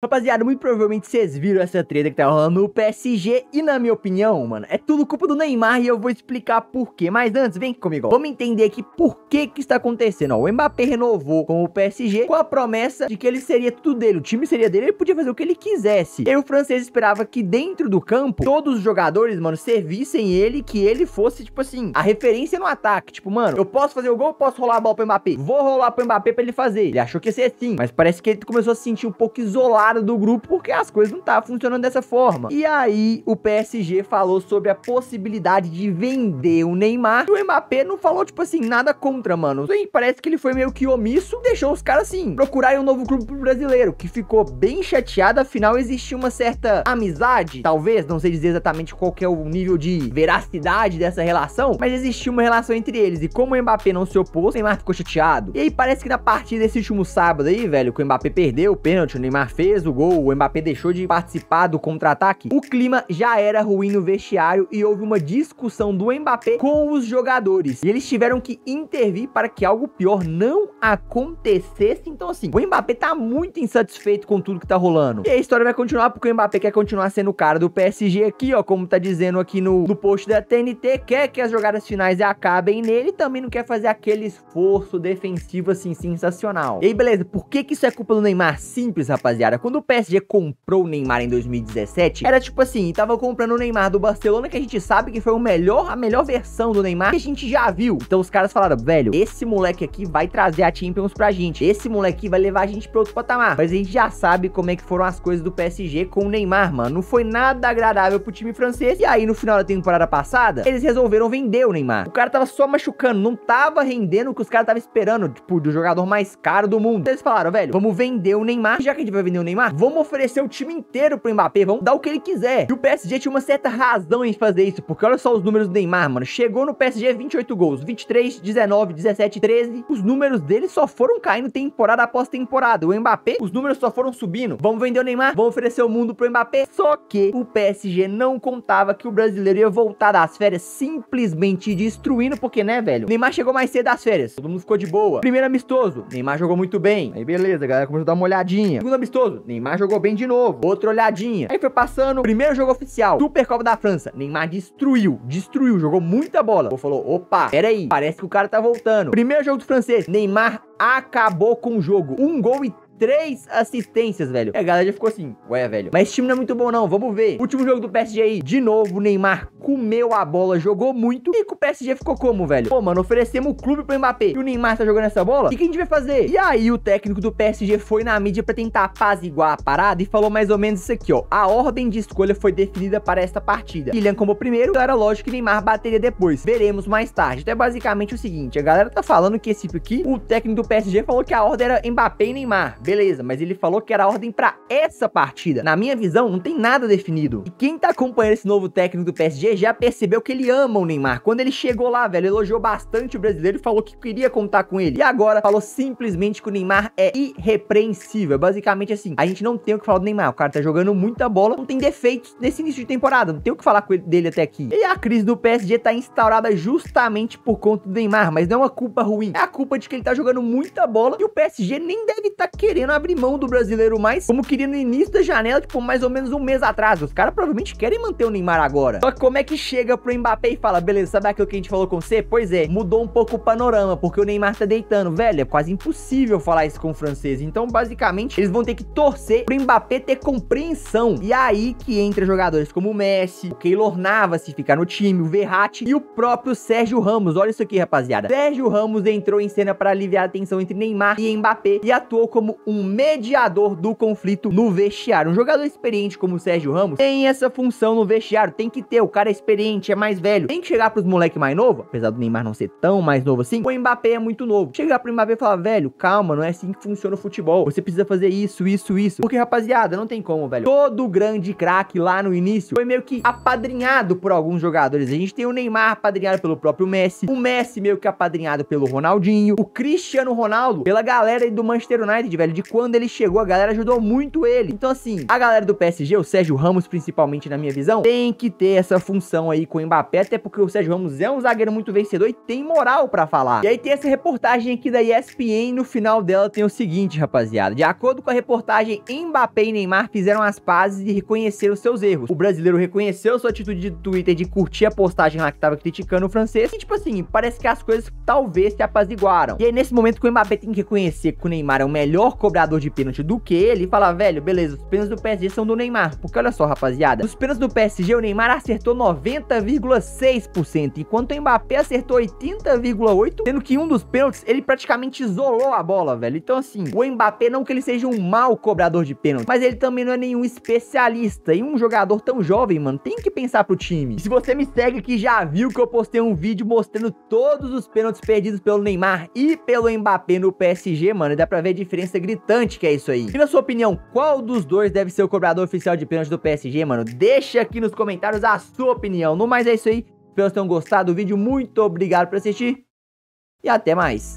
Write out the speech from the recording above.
Rapaziada, muito provavelmente vocês viram essa treta que tá rolando no PSG e na minha opinião, mano, é tudo culpa do Neymar e eu vou explicar por quê. Mas antes, vem comigo, ó. Vamos entender aqui por que que está acontecendo, ó. O Mbappé renovou com o PSG com a promessa de que ele seria tudo dele, o time seria dele, ele podia fazer o que ele quisesse. E o francês esperava que dentro do campo, todos os jogadores, mano, servissem ele, que ele fosse, tipo assim, a referência no ataque. Tipo, mano, eu posso fazer o gol, posso rolar a bola pro Mbappé? Vou rolar pro Mbappé pra ele fazer. Ele achou que ia ser assim, mas parece que ele começou a se sentir um pouco isolado do grupo porque as coisas não estavam tá funcionando dessa forma. E aí o PSG falou sobre a possibilidade de vender o Neymar. E o Mbappé não falou, tipo assim, nada contra, mano. Sim, parece que ele foi meio que omisso, deixou os caras assim, procurarem um novo clube pro brasileiro, que ficou bem chateado, afinal existia uma certa amizade, talvez, não sei dizer exatamente qual que é o nível de veracidade dessa relação, mas existia uma relação entre eles. E como o Mbappé não se opôs, o Neymar ficou chateado. E aí parece que na partida desse último sábado aí, velho, que o Mbappé perdeu o pênalti, o Neymar fez, fez o gol, o Mbappé deixou de participar do contra-ataque, o clima já era ruim no vestiário e houve uma discussão do Mbappé com os jogadores. E eles tiveram que intervir para que algo pior não acontecesse. Então, assim, o Mbappé tá muito insatisfeito com tudo que tá rolando. E a história vai continuar porque o Mbappé quer continuar sendo o cara do PSG aqui, ó, como tá dizendo aqui no, no post da TNT, quer que as jogadas finais acabem nele e também não quer fazer aquele esforço defensivo, assim, sensacional. E aí, beleza, por que que isso é culpa do Neymar? Simples, rapaziada. Quando o PSG comprou o Neymar em 2017, era tipo assim, tava comprando o Neymar do Barcelona, que a gente sabe que foi o melhor, a melhor versão do Neymar que a gente já viu. Então os caras falaram, velho, esse moleque aqui vai trazer a Champions pra gente. Esse moleque vai levar a gente pra outro patamar. Mas a gente já sabe como é que foram as coisas do PSG com o Neymar, mano. Não foi nada agradável pro time francês. E aí, no final da temporada passada, eles resolveram vender o Neymar. O cara tava só machucando, não tava rendendo o que os caras estavam esperando, tipo, do jogador mais caro do mundo. Então eles falaram, velho, vamos vender o Neymar. Já que a gente vai vender o Neymar, Neymar, vamos oferecer o time inteiro pro Mbappé, vamos dar o que ele quiser. E o PSG tinha uma certa razão em fazer isso, porque olha só os números do Neymar, mano. Chegou no PSG 28 gols, 23, 19, 17, 13. Os números dele só foram caindo temporada após temporada. O Mbappé, os números só foram subindo. Vamos vender o Neymar, vamos oferecer o mundo pro Mbappé. Só que o PSG não contava que o brasileiro ia voltar das férias simplesmente destruindo, porque, né, velho? O Neymar chegou mais cedo das férias, todo mundo ficou de boa. Primeiro amistoso, Neymar jogou muito bem. Aí beleza, galera começou a dar uma olhadinha. Segundo amistoso, Neymar jogou bem de novo. Outra olhadinha. Aí foi passando. Primeiro jogo oficial. Supercopa da França. Neymar destruiu. Destruiu. Jogou muita bola. Ou falou, opa, peraí. Parece que o cara tá voltando. Primeiro jogo do francês. Neymar acabou com o jogo. Um gol e três assistências, velho. E a galera já ficou assim, ué, velho. Mas esse time não é muito bom, não. Vamos ver. Último jogo do PSG aí. De novo, Neymar comeu a bola, jogou muito. E com o PSG ficou como, velho? Pô, mano, oferecemos o clube pro Mbappé. E o Neymar tá jogando essa bola? O que a gente vai fazer? E aí o técnico do PSG foi na mídia pra tentar apaziguar a parada e falou mais ou menos isso aqui, ó. A ordem de escolha foi definida para esta partida. Kylian como primeiro, então era lógico que Neymar bateria depois. Veremos mais tarde. Então é basicamente o seguinte, a galera tá falando que esse aqui, o técnico do PSG falou que a ordem era Mbappé e Neymar. Beleza, mas ele falou que era a ordem pra essa partida. Na minha visão, não tem nada definido. E quem tá acompanhando esse novo técnico do PSG já percebeu que ele ama o Neymar. Quando ele chegou lá, velho, elogiou bastante o brasileiro e falou que queria contar com ele. E agora falou simplesmente que o Neymar é irrepreensível. Basicamente assim, a gente não tem o que falar do Neymar. O cara tá jogando muita bola, não tem defeitos nesse início de temporada. Não tem o que falar dele até aqui. E a crise do PSG tá instaurada justamente por conta do Neymar, mas não é uma culpa ruim. É a culpa de que ele tá jogando muita bola e o PSG nem deve tá querendo abrir mão do brasileiro mais, como queria no início da janela, tipo, mais ou menos um mês atrás. Os caras provavelmente querem manter o Neymar agora. Só que como é que que chega pro Mbappé e fala, beleza, sabe aquilo que a gente falou com você? Pois é, mudou um pouco o panorama, porque o Neymar tá deitando, velho, é quase impossível falar isso com o francês. Então, basicamente, eles vão ter que torcer pro Mbappé ter compreensão. E aí que entra jogadores como o Messi, o Keylor Navas, se ficar no time, o Verratti e o próprio Sérgio Ramos. Olha isso aqui, rapaziada. Sérgio Ramos entrou em cena para aliviar a tensão entre Neymar e Mbappé e atuou como um mediador do conflito no vestiário. Um jogador experiente como o Sérgio Ramos tem essa função no vestiário, tem que ter, o cara cara é experiente, é mais velho. Tem que chegar pros moleques mais novo, apesar do Neymar não ser tão mais novo assim, o Mbappé é muito novo. Chegar pro Mbappé e falar, velho, calma, não é assim que funciona o futebol. Você precisa fazer isso, isso, isso. Porque, rapaziada, não tem como, velho. Todo grande craque lá no início foi meio que apadrinhado por alguns jogadores. A gente tem o Neymar apadrinhado pelo próprio Messi, o Messi meio que apadrinhado pelo Ronaldinho, o Cristiano Ronaldo pela galera aí do Manchester United, velho. De quando ele chegou, a galera ajudou muito ele. Então, assim, a galera do PSG, o Sérgio Ramos principalmente, na minha visão, tem que ter essa função função aí com o Mbappé, até porque o Sérgio Ramos é um zagueiro muito vencedor e tem moral para falar. E aí tem essa reportagem aqui da ESPN, no final dela tem o seguinte, rapaziada. De acordo com a reportagem, Mbappé e Neymar fizeram as pazes e reconheceram seus erros. O brasileiro reconheceu sua atitude de Twitter de curtir a postagem lá que tava criticando o francês. E tipo assim, parece que as coisas talvez se apaziguaram. E aí nesse momento que o Mbappé tem que reconhecer que o Neymar é o melhor cobrador de pênalti do que ele, fala, velho, beleza, os pênaltis do PSG são do Neymar. Porque olha só, rapaziada, os pênaltis do PSG, o Neymar acertou 90%. 90,6%, enquanto o Mbappé acertou 80,8%, sendo que um dos pênaltis ele praticamente isolou a bola, velho. Então, assim, o Mbappé, não que ele seja um mau cobrador de pênalti, mas ele também não é nenhum especialista. E um jogador tão jovem, mano, tem que pensar pro time. E se você me segue aqui, já viu que eu postei um vídeo mostrando todos os pênaltis perdidos pelo Neymar e pelo Mbappé no PSG, mano. E dá pra ver a diferença gritante que é isso aí. E na sua opinião, qual dos dois deve ser o cobrador oficial de pênalti do PSG, mano? Deixa aqui nos comentários a sua opinião. No mais é isso aí. Espero que tenham gostado do vídeo. Muito obrigado por assistir. E até mais.